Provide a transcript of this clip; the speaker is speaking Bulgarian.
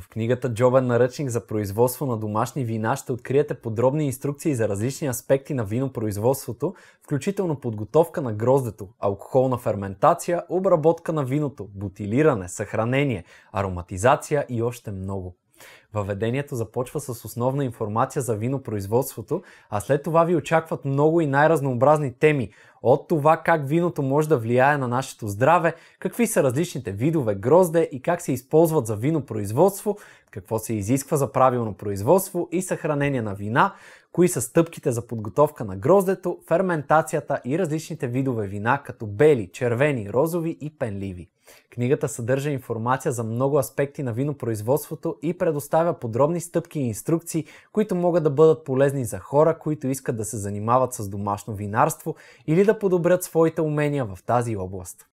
В книгата Джобен наръчник за производство на домашни вина ще откриете подробни инструкции за различни аспекти на винопроизводството, включително подготовка на гроздето, алкохолна ферментация, обработка на виното, бутилиране, съхранение, ароматизация и още много. Въведението започва с основна информация за винопроизводството, а след това ви очакват много и най-разнообразни теми. От това как виното може да влияе на нашето здраве, какви са различните видове грозде и как се използват за винопроизводство, какво се изисква за правилно производство и съхранение на вина, кои са стъпките за подготовка на гроздето, ферментацията и различните видове вина, като бели, червени, розови и пенливи. Книгата съдържа информация за много аспекти на винопроизводството и предоставя подробни стъпки и инструкции, които могат да бъдат полезни за хора, които искат да се занимават с домашно винарство или да подобрят своите умения в тази област.